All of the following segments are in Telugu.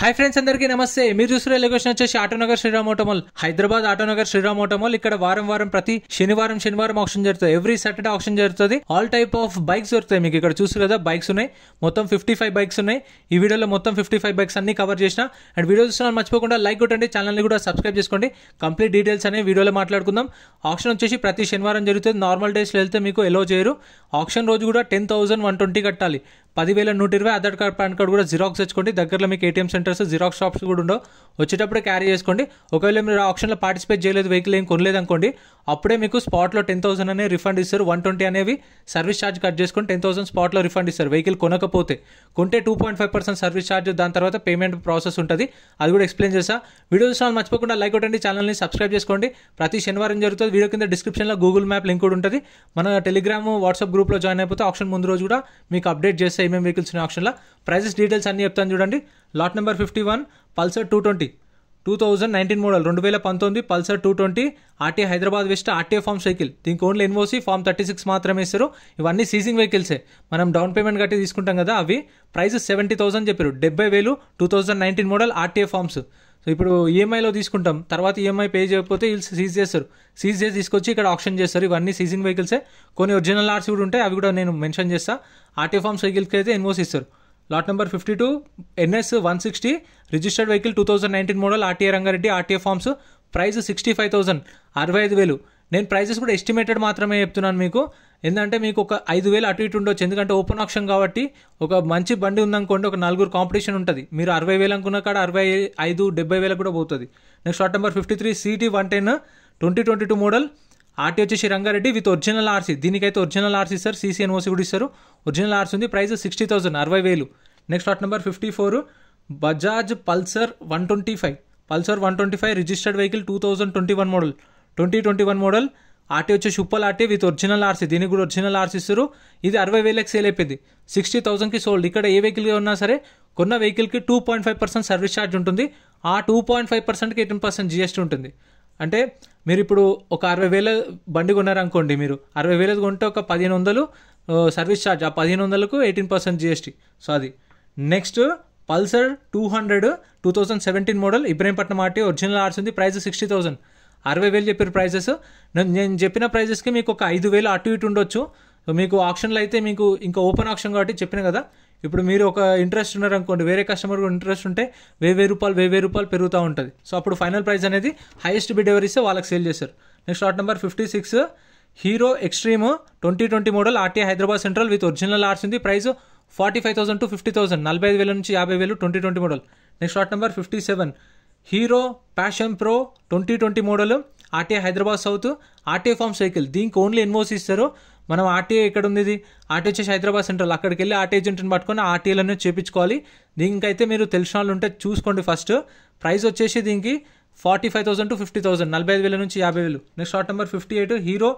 హాయ్ ఫ్రెండ్స్ అందరికీ నమస్తే మీరు చూసిన లొకేషన్ వచ్చేసి ఆటోనగర్ శ్రీరామ్ ఆటోమాల్ హైదరాబాద్ ఆటోనగర్ శ్రీరామ్ ఆటోమాల్ ఇక్కడ వారం వారం ప్రతి శనివారం శనివారం ఆప్షన్ జరుగుతుంది ఎవ్రీ సాటర్డే ఆప్షన్ జరుగుతుంది ఆల్ టైప్ ఆఫ్ బైక్స్ దొరుకుతాయి మీకు ఇక్కడ చూసి కదా బైక్స్ ఉన్నాయి మొత్తం ఫిఫ్టీ ఫైవ్ బైక్స్ ఉన్నాయి ఈ వీడియోలో మొత్తం ఫిఫ్టీ ఫైవ్ బైక్స్ అన్ని కవర్ చేసిన అండ్ వీడియో చూసిన మర్చిపోకుండా లైక్ కొట్టండి ఛానల్ని కూడా సబ్స్క్రైబ్ చేసుకోండి కంప్లీట్ డీటెయిల్స్ అనే వీడియోలో మాట్లాడుకుందాం ఆప్షన్ వచ్చేసి ప్రతి శనివారం జరుగుతుంది నార్మల్ డేస్లో వెళ్తే మీకు ఎలో చేయరు ఆప్షన్ రోజు కూడా టెన్ థౌసండ్ వన్ ట్వంటీ కట్టాలి పదివేల నూట ఇరవై ఆధార్ కార్డ్ పాన్ కార్డ్ కూడా జిరాక్స్ తెచ్చుకోండి దగ్గరలో మీకు ఏటీఎం సెంటర్స్ జిరాక్స్ షాప్స్ కూడా ఉండవు వచ్చేటప్పుడు క్యారీ చేసుకోండి ఒకవేళ మీరు ఆప్షన్లో పార్టిసిపేట్ చేయలేదు వెహికల్ ఏం కొనలేదు అనుకోండి అప్పుడే మీకు స్పాట్లో టెన్ థౌసండ్ అనే రిఫండ్ ఇస్తారు వన్ ట్వంటీ అనేవి సర్వీస్ ఛార్జ్ కట్ చేసుకొని టెన్ థౌసండ్ స్పాట్లో రిఫండ్ ఇస్తారు వెహికల్ కొనకపోతే కొంటే two point five percent service charge దాని తర్వాత పేమెంట్ ప్రాసెస్ ఉంటుంది అది కూడా ఎక్స్ప్లెయిన్ చేస్తా వీడియో చూసిన మర్చిపోకుండా లైక్ కొట్టండి ఛానల్ని సబ్స్క్రైబ్ చేసుకోండి ప్రతి శనివారం జరుగుతుంది వీడియో కింద డిస్క్రిప్షన్లో గూగుల్ మ్యాప్ లింక్ కూడా ఉంటుంది మన టెలిగ్రామ్ వాట్సాప్ గ్రూప్లో జాయిన్ అయిపోతే ఆప్షన్ ముందు రోజు కూడా మీకు అప్డేట్ చేస్తే నెక్స్ట్ ఏమేమి వెహికల్స్ ఉన్నాయి ఆప్షన్లో ప్రైజెస్ డీటెయిల్స్ అన్ని చెప్తాను చూడండి lot number fifty one Pulsar two twenty two thousand nineteen model రెండు వేల పంతొమ్మిది Pulsar two twenty RT Hyderabad west RTA form cycle దీనికి only NOC form thirty six మాత్రమే ఇస్తారు ఇవన్నీ సీజింగ్ వెహికల్సే మనం డౌన్ పేమెంట్ కట్టి తీసుకుంటాం కదా అవి ప్రైస్ సెవెంటీ థౌసండ్ చెప్పారు డెబ్బై వేలు two thousand nineteen model RTA forms so ఇప్పుడు ఈఎంఐలో e తీసుకుంటాం తర్వాత ఈఎంఐ e పే చేయకపోతే వీళ్ళు సీజ్ చేస్తారు సీజ్ చేసి తీసుకొచ్చి ఇక్కడ ఆప్షన్ చేస్తారు ఇవన్నీ సీజింగ్ వెహికల్సే కొన్ని ఒరిజినల్ లాట్స్ కూడా ఉంటాయి అవి కూడా నేను మెన్షన్ చేస్తా ఆర్టీ ఫార్మ్స్ వెహికల్స్కి అయితే ఎన్వోస్ ఇస్తారు lot number fifty two NS one sixty registered vehicle two thousand nineteen model RTA Rangareddy RTA forms price sixty five thousand అరవై ఐదు వేలు నేను ప్రైజెస్ కూడా ఎస్టిమేటెడ్ మాత్రమే చెప్తున్నాను మీకు ఎందుకంటే మీకు ఒక ఐదు వేలు అటు ఇటు ఉండొచ్చు ఎందుకంటే ఓపెన్ ఆప్షన్ కాబట్టి ఒక మంచి బండి ఉందనుకోండి ఒక నలుగురు కాంపిటీషన్ ఉంటుంది మీరు అరవై వేలు అనుకున్న కాడ అరవై ఐదు డెబ్బై వేలకు కూడా పోతుంది next short number fifty three CT one ten twenty twenty two model RT వచ్చేసి రంగారెడ్డి విత్ ఒరిజినల్ ఆర్సీ దీనికైతే ఒరిజినల్ ఆర్సీ ఇస్తారు ఓసీ కూడా ఇస్తారు ఒరిజినల్ ఆర్సీ ఉంది ప్రైస్ సిక్స్టీ థౌసండ్ అరవై వేలు next short number fifty four Bajaj Pulsar one twenty five Pulsar one twenty five registered vehicle two thousand twenty one model twenty twenty one model RT వచ్చి super RT with original RC దీనికి కూడా ఒరిజినల్ ఆర్సీ ఇస్తారు ఇది అరవై వేలకు సేల్ అయిపోయింది సిక్స్టీ థౌసండ్కి సోల్డ్ ఇక్కడ ఏ వెహికల్ ఉన్నా సరే కొన్న వెహికల్కి two point five percent service charge ఉంటుంది ఆ టూ పాయింట్ ఫైవ్ పర్సెంట్కి ఎయిటీన్ పర్సెంట్ జిఎస్టీ ఉంటుంది అంటే మీరు ఇప్పుడు ఒక అరవై వేల బండి కొన్నారనుకోండి మీరు అరవై వేలది కొంటే ఒక పదిహేను వందలు సర్వీస్ ఛార్జ్ ఆ పదిహేను వందలకు ఎయిటీన్ పర్సెంట్ జిఎస్టీ సో అది next Pulsar two hundred two thousand seventeen model Ibrahimpatnam RT original RC ఉంది ప్రైస్ సిక్స్టీ థౌసండ్ అరవై వేలు చెప్పారు ప్రైజెస్ నేను చెప్పిన ప్రైజెస్కి మీకు ఒక ఐదు వేలు అటు ఇటు ఉండొచ్చు సో మీకు ఆప్షన్లు అయితే మీకు ఇంకా ఓపెన్ ఆప్షన్ కాబట్టి చెప్పిన కదా ఇప్పుడు మీరు ఒక ఇంట్రెస్ట్ ఉన్నారనుకోండి వేరే కస్టమర్ ఇంట్రెస్ట్ ఉంటే వెయ్యి వెయ్యి రూపాయలు వెయ్యి వెయ్యి రూపాయలు పెరుగుతూ ఉంటుంది సో అప్పుడు ఫైనల్ ప్రైస్ అనేది హైయెస్ట్ బిడ్ ఎవరు ఇస్తే వాళ్ళకి సేల్ చేశారు next lot number fifty six hero extreme twenty twenty model RT Hyderabad central with original arts ఉంది price forty five thousand to fifty thousand నలభై ఐదు వేల నుంచి యాభై వేలు twenty twenty model next lot number fifty seven hero passion pro twenty twenty model RTA Hyderabad south RTA form cycle దీనికి ఓన్లీ ఎన్ఓసి ఇస్తారు మనం ఆర్టీఏ ఎక్కడ ఉంది ఆర్టీ వచ్చేసి హైదరాబాద్ సెంట్రల్ అక్కడికి వెళ్ళి ఆర్టీ ఏజెంట్ని పట్టుకొని ఆర్టీఐలను చేపించుకోవాలి దీనికైతే మీరు తెలిసిన వాళ్ళు ఉంటే చూసుకోండి ఫస్ట్ ప్రైస్ వచ్చేసి దీనికి forty five thousand to fifty thousand నలభై ఐదు వేల నుంచి యాభై వేలు next short number fifty eight Hero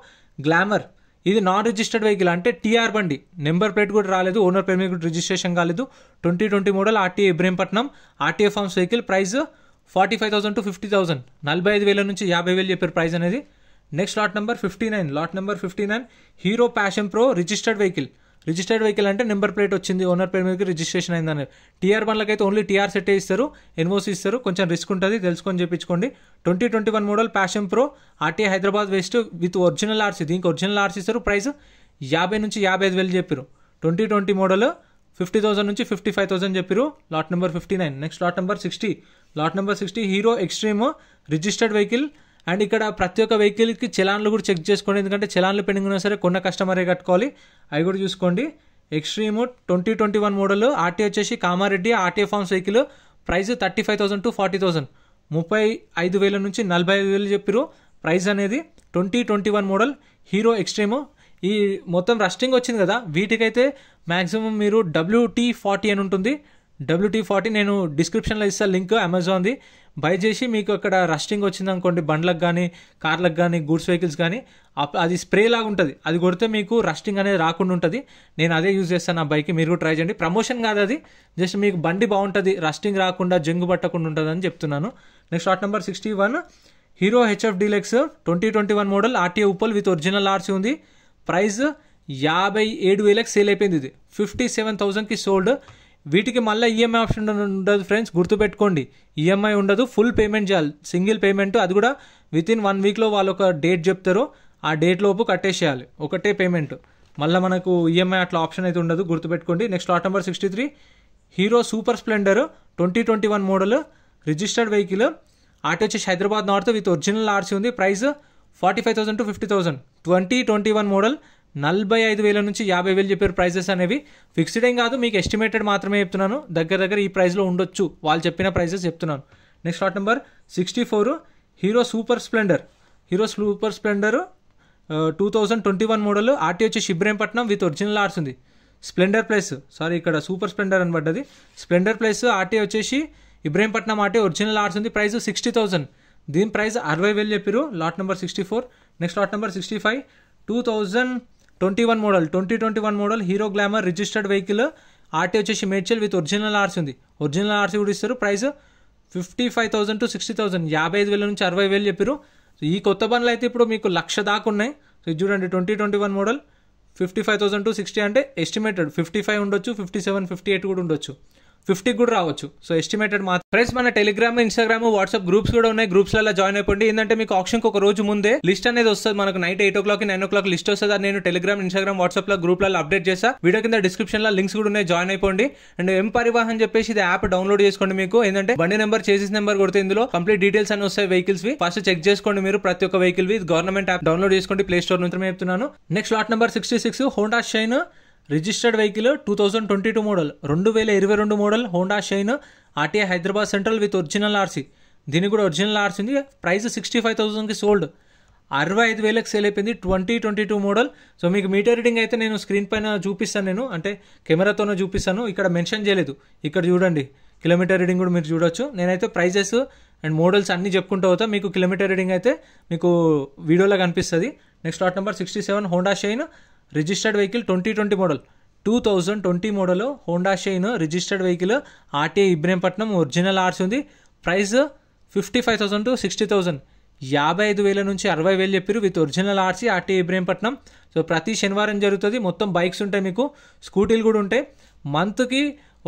Glamour ఇది నాన్ రిజిస్టర్డ్ వెహికల్ అంటే టీఆర్ బండి నెంబర్ ప్లేట్ కూడా రాలేదు ఓనర్ పేరు మీద రిజిస్ట్రేషన్ కాలేదు twenty twenty model RTA Ibrahimpatnam RTA forms vehicle price forty five thousand to fifty thousand నలభై ఐదు వేల నుంచి యాభై వేలు చెప్పారు ప్రైస్ అనేది next lot number fifty nine lot number fifty nine Hero passion Pro registered vehicle registered vehicle అంటే నెంబర్ ప్లేట్ వచ్చింది ఓనర్ పేరు మీదకి రిజిస్ట్రేషన్ అయిందని టీఆర్ బండ్లకైతే ఓన్లీ టీఆర్ సెట్ ఇస్తారు ఎన్ఓసి ఇస్తారు కొంచెం రిస్క్ ఉంటుంది తెలుసుకొని చెప్పించుకోండి twenty twenty one model Passion Pro RT Hyderabad west with original RC దీనికి ఒరిజినల్ ఆర్సీ ఇస్తారు ప్రైస్ యాభై నుంచి యాభై ఐదు వేలు చెప్పారు twenty twenty model fifty thousand నుంచి ఫిఫ్టీ ఫైవ్ థౌసండ్ చెప్పారు lot number fifty nine next lot number sixty lot number sixty Hero Xtreme registered vehicle and ఇక్కడ ప్రతి ఒక్క వెహికల్కి చలాన్లు కూడా చెక్ చేసుకోండి ఎందుకంటే చలాన్లు పెండింగ్ ఉన్నా సరే కొన్న కస్టమరే కట్టుకోవాలి అవి కూడా చూసుకోండి Xtreme twenty twenty one model RT వచ్చేసి Kamareddy RTA forms vehicle price thirty five thousand to forty thousand ముప్పై ఐదు వేల నుంచి నలభై ఐదు వేలు చెప్పిరు ప్రైస్ అనేది twenty twenty one model Hero Xtreme ఈ మొత్తం రస్టింగ్ వచ్చింది కదా వీటికైతే మ్యాక్సిమం మీరు డబ్ల్యూటీ ఫార్టీ అని ఉంటుంది డబ్ల్యూటీ ఫార్టీ నేను డిస్క్రిప్షన్లో ఇస్తా లింక్ అమెజాన్ది బై చేసి మీకు అక్కడ రస్టింగ్ వచ్చింది అనుకోండి బండ్లకు కానీ కార్లకు కానీ గూడ్స్ వెహికల్స్ కానీ అది స్ప్రే లాగా ఉంటుంది అది కొడితే మీకు రస్టింగ్ అనేది రాకుండా ఉంటుంది నేను అదే యూజ్ చేస్తాను ఆ బైక్ మీరు ట్రై చేయండి ప్రమోషన్ కాదు అది జస్ట్ మీకు బండి బాగుంటుంది రస్టింగ్ రాకుండా జంగు పట్టకుండా ఉంటుందని చెప్తున్నాను next short number sixty one Hero HF Deluxe twenty twenty one model RTA Uppal with original RC ఉంది ప్రైస్ యాభై ఏడు వేలకు సేల్ అయిపోయింది ఇది ఫిఫ్టీ సెవెన్ థౌజండ్కి సోల్డ్ వీటికి మళ్ళీ ఈఎంఐ ఆప్షన్ ఉండదు ఫ్రెండ్స్ గుర్తుపెట్టుకోండి ఈఎంఐ e ఉండదు ఫుల్ పేమెంట్ చేయాలి సింగిల్ పేమెంట్ అది కూడా విత్ ఇన్ వన్ వీక్లో వాళ్ళు ఒక డేట్ చెప్తారు ఆ డేట్ లోపు కట్టేసేయాలి ఒకటే పేమెంట్ మళ్ళీ మనకు ఈఎంఐ e అట్లా ఆప్షన్ అయితే ఉండదు గుర్తుపెట్టుకోండి next lot number sixty three Hero Super Splendor twenty twenty one model registered vehicle ఆటో వచ్చేసి Hyderabad north with original RC ఉంది price forty five thousand to fifty thousand twenty twenty one model నలభై ఐదు వేల నుంచి యాభై వేలు చెప్పారు ప్రైజెస్ అనేవి ఫిక్స్డ్ ఏం కాదు మీకు ఎస్టిమేటెడ్ మాత్రమే చెప్తున్నాను దగ్గర దగ్గర ఈ ప్రైస్లో ఉండొచ్చు వాళ్ళు చెప్పిన ప్రైజెస్ చెప్తున్నాను next short number sixty four Hero Super Splendor Hero Super Splendor two thousand twenty one model RT వచ్చి శిబ్రేంపట్నం విత్ ఒరిజినల్ ఆర్ట్స్ ఉంది స్ప్లెండర్ ప్లస్ సారీ ఇక్కడ సూపర్ స్ప్లెండర్ అనబడ్డది స్ప్లెండర్ ప్లస్ ఆర్టీ వచ్చేసి ఇబ్రహీంపట్నం ఆర్టీ ఒరిజినల్ ఆర్ట్స్ ఉంది ప్రైస్ సిక్స్టీ థౌజండ్ దీని ప్రైస్ అరవై వేలు చెప్పారు lot number sixty four next lot number sixty five two thousand twenty one model twenty twenty one model hero glamour registered vehicle RT వచ్చేసి మేడ్చల్ విత్ ఒరిజినల్ ఆర్సీ ఉంది ఒరిజినల్ ఆర్సీ కూడా ఇస్తారు price fifty five thousand to sixty thousand యాభై ఐదు వేల నుంచి అరవై వేలు చెప్పారు ఈ కొత్త బండ్లు అయితే ఇప్పుడు మీకు లక్ష దాకా ఉన్నాయి సో చూడండి twenty twenty one model fifty five thousand to sixty అంటే ఎస్టిమేటెడ్ ఫిఫ్టీ ఫైవ్ ఉండొచ్చు ఫిఫ్టీ సెవెన్ ఫిఫ్టీ ఎయిట్ కూడా ఉండొచ్చు ఫిఫ్టీకి కూడా రావచ్చు సో ఎస్టిమేటెడ్ మాత్రం ఫ్రెండ్స్ మన టెలిగ్రామ్ ఇన్స్టాగ్రామ్ వాట్సాప్ గ్రూప్స్ కూడా ఉన్నాయి గ్రూప్స్లలో జాయిన్ అయిపోండి ఏంటంటే మీకు ఆప్షన్కి ఒక రోజు ముందే లిస్ట్ అనేది వస్తుంది మనకు night eight o'clock nine o'clock list వస్తుంది నేను టెలిగ్రామ్ ఇన్స్టాగ్రామ్ వాట్సాప్లో గ్రూప్లలో అప్డేట్ చేసా వీడియో కింద డిస్క్రిప్షన్లో లింక్స్ కూడా ఉన్నాయి జాయిన్ అయిపోండి అండ్ ఎం పరివాహన్ చెప్పేసి ఇది యాప్ డౌన్లోడ్ చేసుకోండి మీకు ఏంటంటే బండి నెంబర్ చేసెస్ నెంబర్ కొడితే ఇందులో కంప్లీట్ డీటెయిల్స్ అని వస్తాయి వెహికల్స్ ఫస్ట్ చెక్ చేసుకోండి మీరు ప్రతి ఒక్క వెహికల్ వి గవర్నమెంట్ యాప్ డౌన్లోడ్ చేసుకోండి ప్లే స్టోర్ నుంచి చెప్తున్నాను next lot number sixty six Honda Shine registered vehicle two thousand twenty two model రెండు వేల ఇరవై రెండు model Honda Shine RTI Hyderabad central with original RC దీనికి కూడా ఒరిజినల్ ఆర్సీ ఉంది ప్రైస్ సిక్స్టీ ఫైవ్ థౌసండ్కి సోల్డ్ అరవై ఐదు వేలకు సేల్ అయిపోయింది twenty twenty two model so మీకు మీటర్ రీడింగ్ అయితే నేను స్క్రీన్ పైన చూపిస్తాను నేను అంటే కెమెరాతోనే చూపిస్తాను ఇక్కడ మెన్షన్ చేయలేదు ఇక్కడ చూడండి కిలోమీటర్ రీడింగ్ కూడా మీరు చూడొచ్చు నేనైతే ప్రైజెస్ అండ్ మోడల్స్ అన్నీ చెప్పుకుంటూ పోతా మీకు కిలోమీటర్ రీడింగ్ అయితే మీకు వీడియోలో కనిపిస్తుంది next lot number sixty seven Honda Shine registered vehicle twenty twenty model two thousand twenty model Honda Shine registered vehicle RTI Ibrahimpatnam original RC ఉంది price fifty five thousand to sixty thousand యాభై ఐదు వేల నుంచి అరవై వేలు చెప్పారు with original RC RT Ibrahimpatnam so ప్రతి శనివారం జరుగుతుంది మొత్తం బైక్స్ ఉంటాయి మీకు స్కూటీలు కూడా ఉంటాయి మంత్కి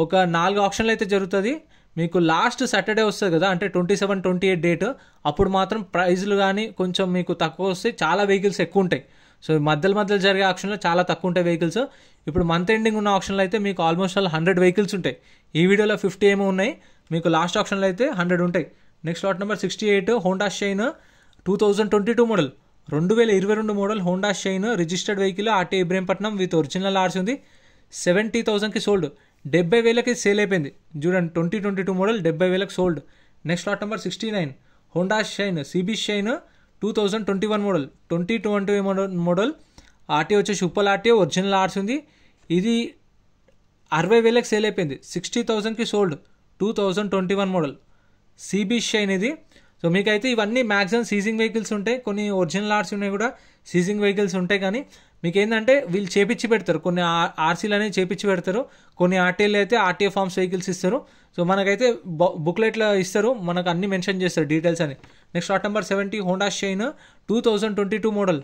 ఒక నాలుగు ఆప్షన్లు అయితే జరుగుతుంది మీకు లాస్ట్ సాటర్డే వస్తుంది కదా అంటే twenty seven twenty eight date అప్పుడు మాత్రం ప్రైజులు కానీ కొంచెం మీకు తక్కువ వస్తాయి చాలా వెహికల్స్ ఎక్కువ ఉంటాయి సో మధ్యలో మధ్యలో జరిగే ఆప్షన్లో చాలా తక్కువ ఉంటాయి వెహికల్స్ ఇప్పుడు మంత్ ఎండింగ్ ఉన్న ఆప్షన్లో అయితే మీకు ఆల్మోస్ట్ ఆల్ హండ్రెడ్ వెహికల్స్ ఉంటాయి ఈ వీడియోలో ఫిఫ్టీ ఏమో ఉన్నాయి మీకు లాస్ట్ ఆప్షన్లో అయితే హండ్రెడ్ ఉంటాయి next lot number sixty eight Honda Shine two thousand twenty two model రెండు వేల ఇరవై రెండు model Honda Shine registered vehicle RT Ibrahimpatnam with original RC seventy సెవెంటీ థౌసండ్కి సోల్డ్ డెబ్బై వేలకి సేల్ అయిపోయింది చూడండి ట్వంటీ ట్వంటీ టూ మోడల్ డెబ్బై వేలకు sold next lot number sixty nine Honda Shine CB Shine two thousand twenty one model twenty twenty model RT వచ్చేసి సూపర్ ఆర్టీ ఒరిజినల్ ఆర్ట్స్ ఉంది ఇది అరవై వేలకు సేల్ అయిపోయింది సిక్స్టీ థౌజండ్కి sold two thousand twenty one model CB Shine ఇది సో మీకైతే ఇవన్నీ మ్యాక్సిమం సీజింగ్ వెహికల్స్ ఉంటాయి కొన్ని ఒరిజినల్ ఆర్ట్స్ ఉన్నాయి కూడా సీజింగ్ వెహికల్స్ ఉంటాయి కానీ మీకు ఏంటంటే వీళ్ళు చేపించి పెడతారు కొన్ని ఆర్సీలు అనేవి చేపించి పెడతారు కొన్ని ఆర్టీఎల్ అయితే ఆర్టీఏ ఫార్మ్స్ వెహికల్స్ ఇస్తారు సో మనకైతే బుక్లెట్లో ఇస్తారు మనకు అన్ని మెన్షన్ చేస్తారు డీటెయిల్స్ అని next short number seventy Honda Shine two thousand twenty two model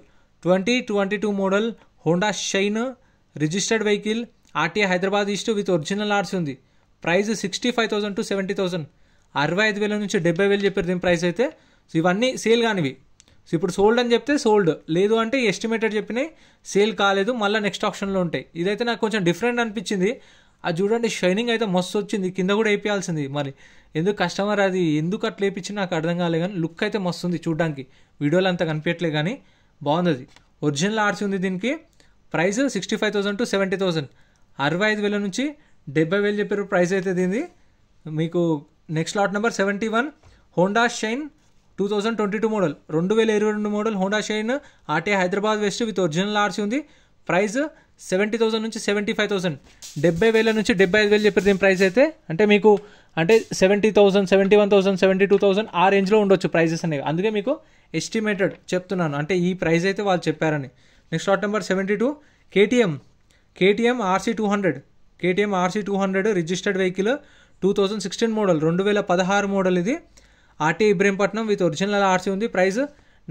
twenty twenty two model Honda Shine registered vehicle RTA Hyderabad east with original RC ఉంది price sixty five thousand to seventy thousand అరవై ఐదు వేల నుంచి డెబ్బై వేలు చెప్పారు దీని ప్రైస్ అయితే సో ఇవన్నీ సేల్ కానివి సో ఇప్పుడు సోల్డ్ అని చెప్తే సోల్డ్ లేదు అంటే ఎస్టిమేటెడ్ చెప్పినాయి సేల్ కాలేదు మళ్ళీ నెక్స్ట్ ఆప్షన్లో ఉంటాయి ఇదైతే నాకు కొంచెం డిఫరెంట్ అనిపించింది అది చూడండి షైనింగ్ అయితే మస్తు వచ్చింది కింద కూడా వేయించాల్సింది మరి ఎందుకు కస్టమర్ అది ఎందుకు అట్లా వేయించి నాకు అర్థం కాలేదు కానీ లుక్ అయితే మస్తు ఉంది చూడడానికి వీడియోలు అంత కనిపించట్లేదు కానీ బాగుంది అది ఒరిజినల్ ఆర్సీ ఉంది దీనికి price sixty five thousand to seventy thousand అరవై ఐదు వేల నుంచి డెబ్బై వేలు చెప్పారు ప్రైస్ అయితే దీనిది మీకు next lot number seventy one Honda Shine two thousand twenty two model రెండు వేల ఇరవై రెండు model Honda Shine RT Hyderabad west with original RC ఉంది ప్రైస్ సెవెంటీ థౌసండ్ నుంచి సెవెంటీ ఫైవ్ థౌసండ్ డెబ్బై వేల నుంచి డెబ్బై ఐదు వేలు చెప్పారు దీని ప్రైస్ అయితే అంటే మీకు అంటే seventy thousand seventy one thousand seventy two thousand ఆ రేంజ్లో ఉండొచ్చు ప్రైజెస్ అనేవి అందుకే మీకు ఎస్టిమేటెడ్ చెప్తున్నాను అంటే ఈ ప్రైస్ అయితే వాళ్ళు చెప్పారని next lot number seventy two KTM KTM RC two hundred KTM RC two hundred registered vehicle two thousand sixteen model రెండు వేల పదహారు మోడల్ ఇది RT Ibrahimpatnam with original RC ఉంది ప్రైస్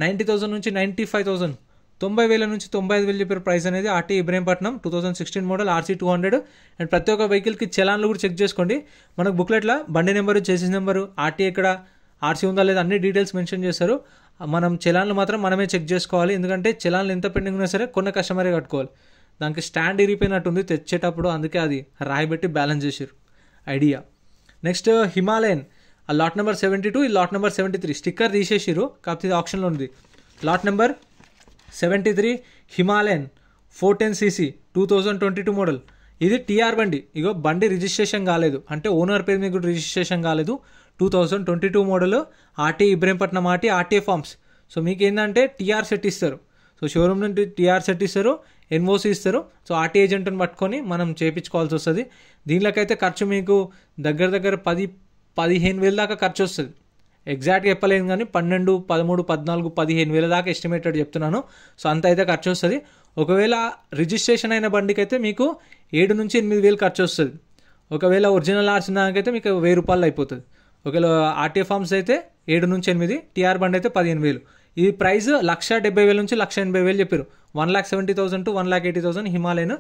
నైంటీ థౌసండ్ నుంచి నైంటీ ఫైవ్ థౌసండ్ తొంభై వేల నుంచి తొంభై ఐదు వేలు చెప్పిన ప్రైస్ అనేది RT Ibrahimpatnam two thousand sixteen model RC two hundred and ప్రతి ఒక్క వెహికల్కి చలాన్లు కూడా చెక్ చేసుకోండి మనకు బుక్లెట్లో బండి నెంబరు చేసిన నెంబరు ఆర్టీ ఎక్కడ ఆర్సీ ఉందా లేదా అన్ని డీటెయిల్స్ మెన్షన్ చేస్తారు మనం చలాన్లు మాత్రం మనమే చెక్ చేసుకోవాలి ఎందుకంటే చలాన్లు ఎంత పెండింగ్ ఉన్నా సరే కొన్ని కస్టమరే కట్టుకోవాలి దానికి స్టాండ్ ఉంది తెచ్చేటప్పుడు అందుకే అది రాయిబెట్టి బ్యాలెన్స్ చేసారు ఐడియా నెక్స్ట్ హిమాలయన్ ఆ లాట్ నెంబర్ సెవెంటీ టూ ఈ lot number seventy three sticker తీసేసిరు కాకపోతే ఆప్షన్లో ఉంది lot number seventy three Himalayan four ten CC two thousand twenty two model ఇది టీఆర్ బండి ఇగో బండి రిజిస్ట్రేషన్ కాలేదు అంటే ఓనర్ పేరు మీకు రిజిస్ట్రేషన్ కాలేదు two thousand twenty two model RT Ibrahimpatnam RT RT forms so మీకు ఏంటంటే టీఆర్ సెట్ ఇస్తారు సో షోరూమ్ నుండి టీఆర్ సెట్ ఇస్తారు ఎన్ఓసి ఇస్తారు సో ఆర్టీ ఏజెంట్ని పట్టుకొని మనం చేయించుకోవాల్సి వస్తుంది దీనిలోకైతే ఖర్చు మీకు దగ్గర దగ్గర పది పదిహేను వేల దాకా ఖర్చు వస్తుంది ఎగ్జాక్ట్గా చెప్పలేను కానీ పన్నెండు పదమూడు పద్నాలుగు పదిహేను వేల దాకా ఎస్టిమేటెడ్ చెప్తున్నాను సో అంత అయితే ఖర్చు వస్తుంది ఒకవేళ రిజిస్ట్రేషన్ అయిన బండికి అయితే మీకు ఏడు నుంచి ఎనిమిది వేలు ఖర్చు వస్తుంది ఒకవేళ ఒరిజినల్ ఆర్సిన దానికైతే మీకు వెయ్యి రూపాయలు అయిపోతుంది ఒకవేళ ఆర్టీఏ ఫామ్స్ అయితే ఏడు నుంచి ఎనిమిది టీఆర్ బండి అయితే పదిహేను వేలు ఇది ప్రైస్ లక్ష డెబ్బై వేల నుంచి లక్ష ఎనభై వేలు చెప్పారు one lakh seventy thousand to one lakh eighty thousand Himalayan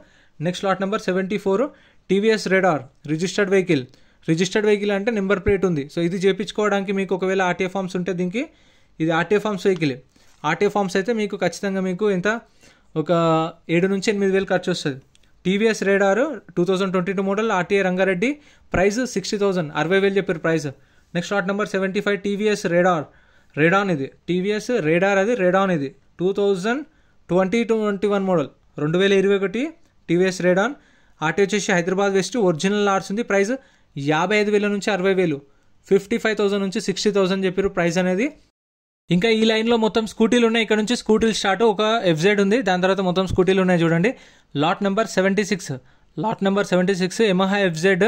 next lot number seventy four TVS radar registered vehicle registered vehicle అంటే నెంబర్ ప్లేట్ ఉంది సో ఇది చేయించుకోవడానికి మీకు ఒకవేళ ఆర్టీఏ ఫామ్స్ ఉంటే దీనికి ఇది ఆర్టీఏ ఫామ్స్ వెహికలే ఆర్టీఏ ఫామ్స్ అయితే మీకు ఖచ్చితంగా మీకు ఎంత ఒక ఏడు నుంచి ఎనిమిది వేలు ఖర్చు వస్తుంది TVS radar two thousand twenty two model RTA Rangareddy price sixty thousand అరవై వేలు చెప్పారు price next lot number seventy five TVS radar Radeon ఇది టీవీఎస్ రేడార్ అది రేడాన్ ఇది two thousand twenty twenty one model రెండు వేల ఇరవై ఒకటి టీవీఎస్ రేడాన్ ఆర్టీ వచ్చేసి హైదరాబాద్ వెస్ట్ ఒరిజినల్ ఆర్ట్స్ ఉంది ప్రైస్ యాభై ఐదు వేల నుంచి అరవై వేలు ఫిఫ్టీ ఫైవ్ థౌసండ్ నుంచి సిక్స్టీ థౌసండ్ చెప్పారు ప్రైస్ అనేది ఇంకా ఈ లైన్లో మొత్తం స్కూటీలు ఉన్నాయి ఇక్కడ నుంచి స్కూటీలు స్టార్ట్ ఒక ఎఫ్జెడ్ ఉంది దాని తర్వాత మొత్తం స్కూటీలు ఉన్నాయి చూడండి lot number seventy six lot number seventy six Yamaha FZ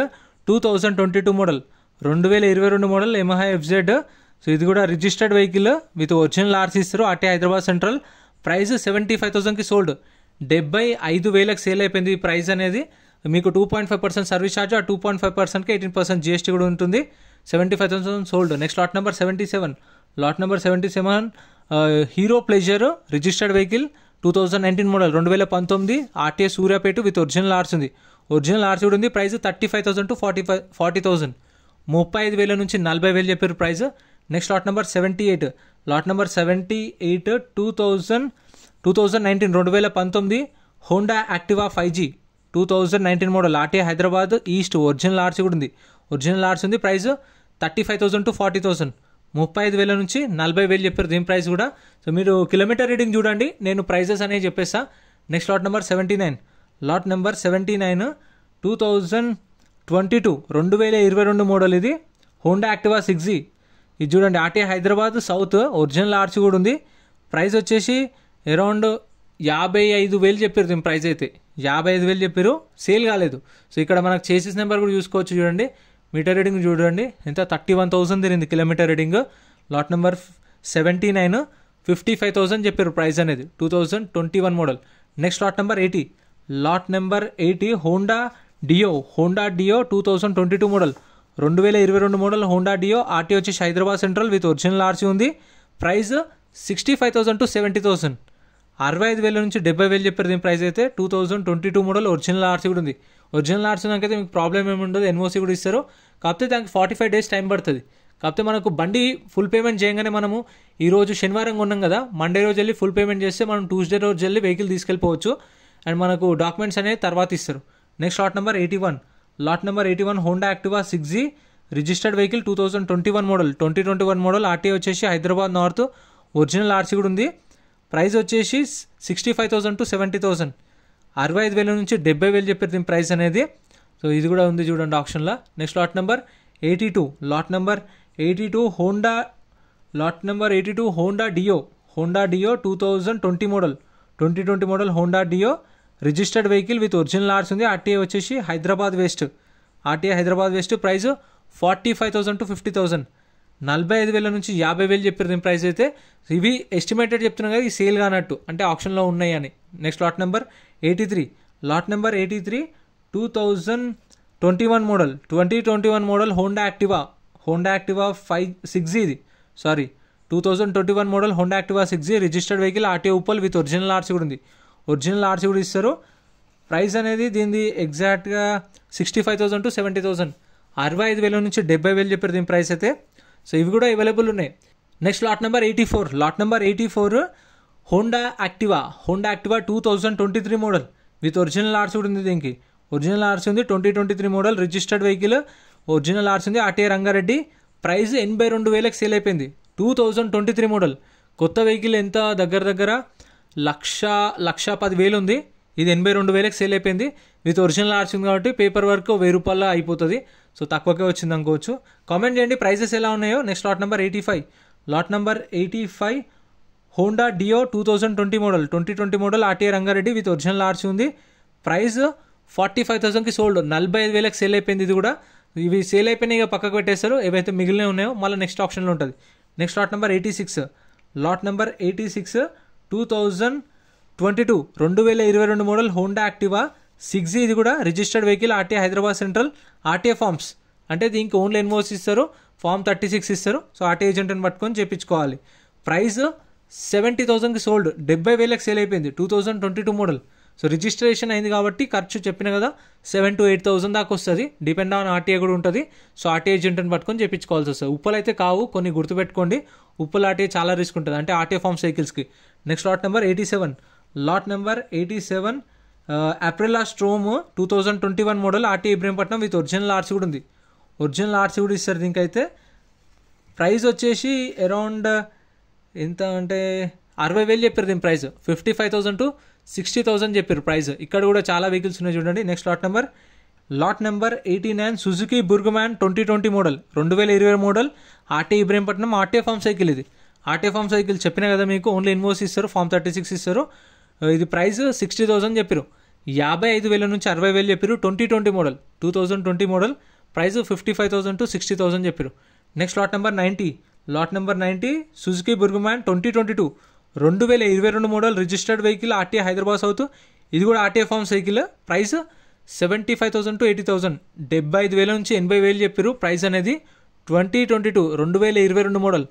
two thousand twenty two model రెండు వేల ఇరవై రెండు మోడల్ ఎమహా ఎఫ్జెడ్ సో ఇది కూడా registered vehicle with original RC ఇస్తారు అటే Hyderabad central price seventy five థౌసండ్కి సోల్డ్ డెబ్బై ఐదు వేలకు సేల్ అయిపోయింది ఈ ప్రైస్ అనేది మీకు two point five percent service charge ఆ టూ పాయింట్ ఫైవ్ పర్సెంట్కి ఎయిటీన్ పర్సెంట్ జిఎస్టీ కూడా ఉంటుంది seventy five thousand sold next lot number seventy seven lot number seventy seven Hero Pleasure registered vehicle two thousand nineteen model రెండు వేల పంతొమ్మిది RTA Suryapet with original RC ఉంది ఒరిజినల్ ఆర్స్ కూడా ఉంది price thirty five thousand to forty five forty thousand ముప్పై ఐదు వేల నుంచి నలభై వేలు చెప్పారు price next lot number seventy eight lot number seventy eight two thousand two thousand nineteen రెండు వేల పంతొమ్మిది Honda Activa five G two thousand nineteen model RT Hyderabad east original RC కూడా ఉంది ఒరిజినల్ ఆర్సీ ఉంది price thirty five thousand to forty thousand ముప్పై ఐదు వేల నుంచి నలభై వేలు చెప్పారు దీని ప్రైస్ కూడా సో మీరు కిలోమీటర్ రీడింగ్ చూడండి నేను ప్రైజెస్ అనేవి చెప్పేస్తా next lot number seventy nine lot number seventy nine two thousand twenty two రెండు వేల ఇరవై రెండు మోడల్ ఇది హోండా యాక్టివా సిక్స్ జీ ఇది చూడండి RT Hyderabad south original RC కూడా ఉంది ప్రైస్ వచ్చేసి అరౌండ్ యాభై ఐదు వేలు చెప్పారు దీని ప్రైస్ అయితే యాభై ఐదు వేలు చెప్పారు సేల్ కాలేదు సో ఇక్కడ మనకు చేసేస్ నెంబర్ కూడా చూసుకోవచ్చు చూడండి మీటర్ రీడింగ్ చూడండి ఎంత థర్టీ వన్ థౌసండ్ తిరిగింది kilometre reading lot number seventy nine fifty five thousand చెప్పారు ప్రైస్ అనేది two thousand twenty one model next lot number eighty lot number eighty Honda Dio Honda Dio two thousand twenty two model రెండు వేల ఇరవై రెండు మోడల్ హోండా డియో ఆర్టీ వచ్చేసి Hyderabad central with original RC ఉంది price sixty five thousand to seventy thousand అరవై ఐదు వేల నుంచి డెబ్బై వేలు చెప్పారు దీని ప్రైస్ అయితే two thousand twenty two model original RC కూడా ఉంది ఒరిజినల్ ఆర్సీ అయితే మీకు ప్రాబ్లమ్ ఏమి ఉండదు ఎన్ఓసీ కూడా ఇస్తారు కాకపోతే దానికి ఫార్టీ ఫైవ్ డేస్ టైం పడుతుంది కాకపోతే మనకు బండి ఫుల్ పేమెంట్ చేయగానే మనము ఈ రోజు శనివారం ఉన్నాం కదా మండే రోజు వెళ్ళి ఫుల్ పేమెంట్ చేస్తే మనం ట్యూస్డే రోజు వెళ్ళి వెహికల్ తీసుకెళ్ళిపోవచ్చు అండ్ మనకు డాక్యుమెంట్స్ అనేవి తర్వాత ఇస్తారు next lot number eighty one lot number eighty one Honda Activa six G registered vehicle two thousand twenty one model twenty twenty one model RT వచ్చేసి హైదరాబాద్ నార్త్ ఒరిజినల్ ఆర్సీ కూడా ఉంది ప్రైస్ వచ్చేసి sixty five thousand to seventy thousand అరవై ఐదు వేల నుంచి డెబ్బై వేలు చెప్పారు దీని ప్రైస్ అనేది సో ఇది కూడా ఉంది చూడండి ఆప్షన్లో next lot number eighty two lot number eighty two Honda lot number eighty two Honda Dio Honda Dio two thousand twenty model twenty twenty model Honda Dio registered vehicle with original arts ఉంది ఆర్టీఏ వచ్చేసి Hyderabad west RTA Hyderabad west price forty five thousand to fifty thousand నలభై ఐదు వేల నుంచి యాభై వేలు చెప్పారు దీని ప్రైస్ అయితే ఇవి ఎస్టిమేటెడ్ చెప్తున్నాం కదా ఈ సేల్ కానట్టు అంటే ఆప్షన్లో ఉన్నాయి అని next lot number eighty three lot number eighty three two thousand twenty one model twenty twenty one model Honda Activa Honda Activa five six ఇది sorry two thousand twenty one model Honda Activa six G registered vehicle RT Uppal with original RC కూడా ఉంది ఒరిజినల్ ఆర్సీ కూడా ఇస్తారు ప్రైస్ అనేది దీనిది ఎగ్జాక్ట్గా sixty five thousand to seventy thousand అరవై ఐదు వేల నుంచి డెబ్బై వేలు చెప్పారు దీని ప్రైస్ అయితే సో ఇవి కూడా అవైలబుల్ ఉన్నాయి next lot number eighty four lot number eighty four Honda Activa Honda Activa two thousand twenty three model with original RC కూడా ఉంది దీనికి ఒరిజినల్ ఆర్సీ ఉంది twenty twenty three model registered vehicle original RC ఉంది ఆర్టీఏ రంగారెడ్డి ప్రైస్ ఎనభై రెండు వేలకు సేల్ అయిపోయింది two thousand twenty three model కొత్త వెహికల్ ఎంత దగ్గర దగ్గర లక్ష లక్ష పది వేలు ఉంది ఇది ఎనభై రెండు వేలకు సేల్ అయిపోయింది విత్ ఒరిజినల్ ఆర్సీ ఉంది కాబట్టి పేపర్ వర్క్ వెయ్యి రూపాయల అయిపోతుంది సో తక్కువకే వచ్చింది అనుకోవచ్చు కామెంట్ చేయండి ప్రైసెస్ ఎలా ఉన్నాయో next lot number eighty five lot number eighty five Honda Dio two thousand twenty model twenty twenty model RTA Rangareddy with original RC ఉంది ప్రైస్ ఫార్టీ ఫైవ్ థౌసండ్కి సోల్డ్ నలభై ఐదు వేలకు సేల్ అయిపోయింది ఇది కూడా ఇవి సేల్ అయిపోయినాయి ఇక పక్కకు పెట్టేస్తారు ఏవైతే మిగిలిన ఉన్నాయో మళ్ళీ నెక్స్ట్ ఆప్షన్లో ఉంటుంది next lot number eighty six lot number eighty six two thousand twenty two రెండు వేల ఇరవై రెండు మోడల్ హోండా యాక్టివా సిక్స్ ఇది కూడా registered vehicle RTA Hyderabad central RTA forms అంటే దీనికి ఓన్లీ ఎన్ఓస్ ఇస్తారు ఫామ్ థర్టీ సిక్స్ ఇస్తారు సో ఆర్టీ ఏజెంట్ని పట్టుకొని చేయించుకోవాలి ప్రైస్ సెవెంటీ థౌసండ్కి సోల్డ్ డెబ్బై వేలకు సేల్ అయిపోయింది two thousand twenty two model so registration అయింది కాబట్టి ఖర్చు చెప్పిన కదా సెవెన్ టు ఎయిట్ థౌసండ్ దాకా వస్తుంది డిపెండ్ ఆన్ ఆర్టీఏ కూడా ఉంటుంది సో ఆర్టీఏ ఏజెంట్ని పట్టుకొని చేయించుకోవాల్సి వస్తుంది ఉప్పలు అయితే కావు కొన్ని గుర్తుపెట్టుకోండి ఉప్పులు ఆర్టీఏ చాలా రిస్క్ ఉంటుంది అంటే ఆర్టీఏ ఫార్మ్స్ సైకిల్స్కి next lot number eighty seven lot number eighty seven Aprilia Storm two thousand twenty one model RT Ibrahimpatnam with original RC కూడా ఉంది ఒరిజినల్ ఆర్సీ కూడా ఇస్తారు దీనికైతే ప్రైస్ వచ్చేసి అరౌండ్ ఎంత అంటే అరవై వేలు చెప్పారు దీని price fifty five thousand to sixty thousand చెప్పారు ప్రైస్ ఇక్కడ కూడా చాలా వెహికల్స్ ఉన్నాయి చూడండి next lot number lot number eighty nine Suzuki Burgman twenty twenty model రెండు వేల ఇరవై model RT Ibrahimpatnam RTA form cycle ఇది ఆర్టీఏ ఫామ్ సైకిల్ చెప్పినా కదా మీకు ఓన్లీ ఇన్వోస్ ఇస్తారు ఫామ్ థర్టీ సిక్స్ ఇస్తారు ఇది ప్రైస్ సిక్స్టీ థౌసండ్ చెప్పారు యాభై ఐదు వేల నుంచి అరవై వేలు చెప్పారు twenty twenty model two thousand twenty model price fifty five thousand to sixty thousand చెప్పారు next lot number ninety lot number ninety Suzuki Burgman twenty twenty two రెండు వేల ఇరవై రెండు model registered vehicle RTA Hyderabad south ఇది కూడా RTA forms vehicle price seventy five thousand to eighty thousand డెబ్బై ఐదు వేల నుంచి ఎనభై వేలు చెప్పారు ప్రైస్ అనేది ట్వంటీ ట్వంటీ టూ రెండు వేల ఇరవై రెండు మోడల్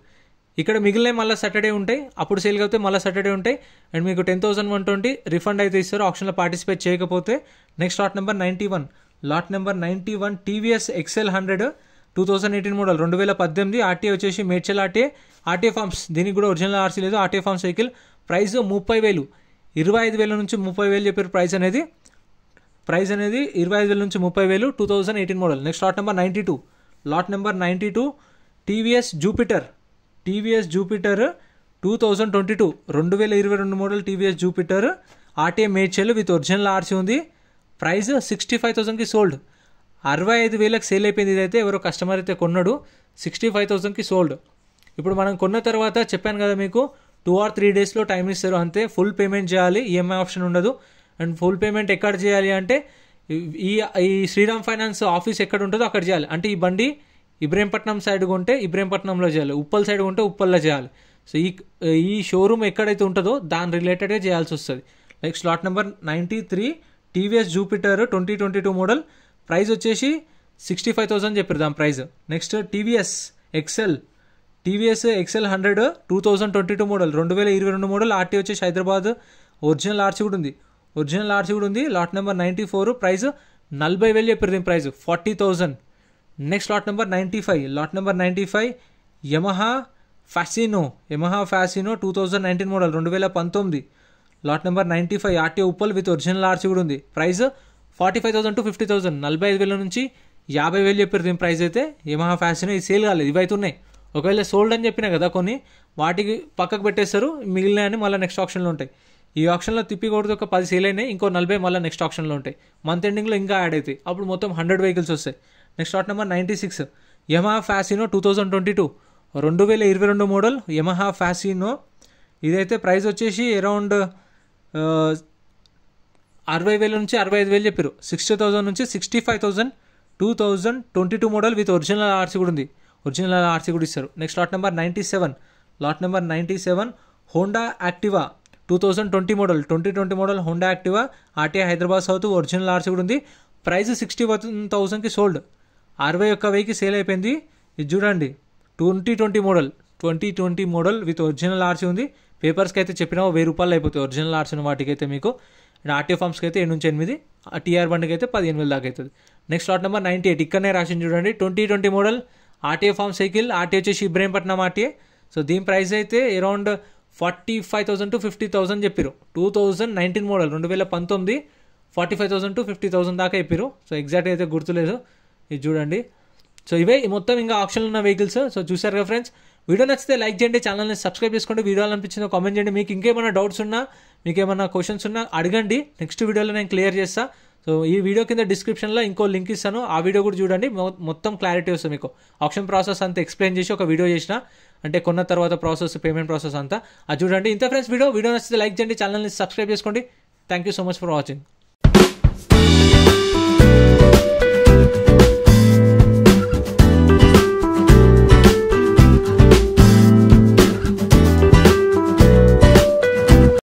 ఇక్కడ మిగిలినవి మళ్ళీ సాటర్డే ఉంటాయి అప్పుడు సేల్ అవుతే మళ్ళీ సాటర్డే ఉంటాయి అండ్ మీకు ten thousand one twenty refund అయితే ఇస్తారు ఆప్షన్లో పార్టిసిపేట్ చేయకపోతే next lot number ninety one lot number ninety one TVS Excel hundred two thousand eighteen model రెండు వేల పద్దెనిమిది ఆర్టీఏ వచ్చేసి మేడ్చల్ ఆర్టీఏ ఆర్టీఏ ఫార్మ్స్ దీనికి కూడా ఒరిజినల్ ఆర్సీ లేదు ఆర్టీఏ ఫార్మ్స్ వెహికల్ ప్రైస్ ముప్పై వేలు ఇరవై ఐదు వేల నుంచి ముప్పై వేలు చెప్పారు ప్రైస్ అనేది ప్రైస్ అనేది ఇరవై ఐదు వేల నుంచి ముప్పై వేలు two thousand eighteen model next lot number ninety two lot number ninety two TVS Jupiter TVS Jupiter two thousand twenty two రెండు వేల ఇరవై రెండు model TVS Jupiter RTA Medchal with original RC ఉంది ప్రైస్ సిక్స్టీ ఫైవ్ థౌసండ్కి సోల్డ్ అరవై ఐదు వేలకు సేల్ అయిపోయింది ఇదైతే ఎవరో కస్టమర్ అయితే కొన్నాడు సిక్స్టీ ఫైవ్ థౌసండ్కి సోల్డ్ ఇప్పుడు మనం కొన్న తర్వాత చెప్పాను కదా మీకు టూ ఆర్ త్రీ డేస్లో టైం ఇస్తారు అంతే ఫుల్ పేమెంట్ చేయాలి ఈఎంఐ e ఆప్షన్ ఉండదు అండ్ ఫుల్ పేమెంట్ ఎక్కడ చేయాలి అంటే ఈ ఈ శ్రీరామ్ ఫైనాన్స్ ఆఫీస్ ఎక్కడ ఉంటుందో అక్కడ చేయాలి అంటే ఈ బండి ఇబ్రహీంపట్నం సైడ్ కొంటే ఇబ్రహీంపట్నంలో చేయాలి ఉప్పల్ సైడ్ కొంటే ఉప్పల్లో చేయాలి సో ఈ ఈ షోరూమ్ ఎక్కడైతే ఉంటుందో దాని రిలేటెడ్గా చేయాల్సి వస్తుంది like slot number ninety three TVS Jupiter twenty twenty two model price వచ్చేసి సిక్స్టీ ఫైవ్ థౌసండ్ చెప్పారు దాని price next TVS Excel TVS Excel hundred two thousand twenty two model రెండు వేల ఇరవై రెండు మోడల్ ఆర్టీ వచ్చేసి హైదరాబాద్ ఒరిజినల్ ఆర్సీ కూడా ఉంది ఒరిజినల్ ఆర్సీ కూడా ఉంది lot number ninety four price నలభై వేలు చెప్పారు దీని price forty thousand next lot number ninety five lot number ninety five Yamaha Fascino Yamaha Fascino two thousand nineteen model రెండు వేల పంతొమ్మిది lot number ninety five RT Uppal with original RC కూడా ఉంది price forty five thousand to fifty thousand నలభై ఐదు వేల నుంచి యాభై వేలు చెప్పారు దీని ప్రైస్ అయితే యమహా ఫ్యాసినో ఇది సేల్ కాలేదు ఇవైతే ఉన్నాయి ఒకవేళ సోల్డ్ అని చెప్పినా కదా కొన్ని వాటికి పక్కకు పెట్టేస్తారు మిగిలినవి మళ్ళీ నెక్స్ట్ ఆప్షన్లో ఉంటాయి ఈ ఆప్షన్లో తిప్పి ఒక పది సేల్ అయినాయి ఇంకో నలభై మళ్ళీ నెక్స్ట్ ఆప్షన్లో ఉంటాయి మంత్ ఎండింగ్లో ఇంకా యాడ్ అవుతాయి అప్పుడు మొత్తం హండ్రెడ్ వెహికల్స్ వస్తాయి next short number ninety six Yamaha Fascino two thousand twenty two రెండు వేల ఇరవై రెండు మోడల్ యమహా ఫ్యాసినో ఇదైతే ప్రైస్ వచ్చేసి అరౌండ్ అరవై వేల నుంచి అరవై ఐదు వేలు చెప్పారు సిక్స్టీ థౌజండ్ నుంచి sixty five thousand two thousand twenty two model with original RC కూడా ఉంది ఒరిజినల్ ఆర్సీ కూడా ఇస్తారు next lot number ninety seven lot number ninety seven Honda Activa two thousand twenty model twenty twenty model Honda Activa RTA Hyderabad south original RC కూడా ఉంది ప్రైస్ సిక్స్టీ వన్ థౌసండ్కి సోల్డ్ అరవై ఒక్క వెయ్యికి సేల్ అయిపోయింది ఇది చూడండి twenty twenty model twenty twenty model with original RC ఉంది పేపర్స్కి అయితే చెప్పినా వెయ్యి రూపాయలు అయిపోతాయి ఒరిజినల్ ఆర్సీ ఉన్న వాటికి అయితే మీకు అండ్ ఆర్టీఓ ఫామ్స్కి అయితే ఏడు నుంచి ఎనిమిది టీఆర్ బండికి అయితే పదిహేను వేలు దాకా అవుతుంది next lot number ninety eight ఇక్కడనే రాసింది చూడండి twenty twenty model RTO form cycle RT వచ్చేసి ఇబ్రహీంపట్నం ఆర్టీఏ సో దీని ప్రైస్ అయితే around forty five thousand to fifty thousand చెప్పారు టూ థౌసండ్ నైన్టీన్ మోడల్ రెండు వేల పంతొమ్మిది forty five thousand to fifty thousand దాకా చెప్పారు సో ఎగ్జాక్ట్గా అయితే గుర్తులేదు ఇది చూడండి సో ఇవే మొత్తం ఇంకా ఆప్షన్లు ఉన్న వెహికల్స్ సో చూసారు కదా ఫ్రెండ్స్ వీడియో నచ్చితే లైక్ చేయండి ఛానల్ని సబ్స్క్రైబ్ చేసుకోండి వీడియోలు అనిపించిందో కామెంట్ చేయండి మీకు ఇంకేమైనా డౌట్స్ ఉన్నా మీకు ఏమైనా క్వశ్చన్స్ ఉన్నా అడగండి నెక్స్ట్ వీడియోలో నేను క్లియర్ చేస్తాను సో ఈ వీడియో కింద డిస్క్రిప్షన్లో ఇంకో లింక్ ఇస్తాను ఆ వీడియో కూడా చూడండి మొత్తం క్లారిటీ వస్తుంది మీకు ఆప్షన్ ప్రాసెస్ అంతా ఎక్స్ప్లెయిన్ చేసి ఒక వీడియో చేసిన అంటే కొన్న తర్వాత ప్రాసెస్ పేమెంట్ ప్రాసెస్ అంతా అది చూడండి ఇంత ఫ్రెండ్స్ వీడియో వీడియో నచ్చితే లైక్ చేయండి ఛానల్ని సబ్స్క్రైబ్ చేసుకోండి thank you so much for watching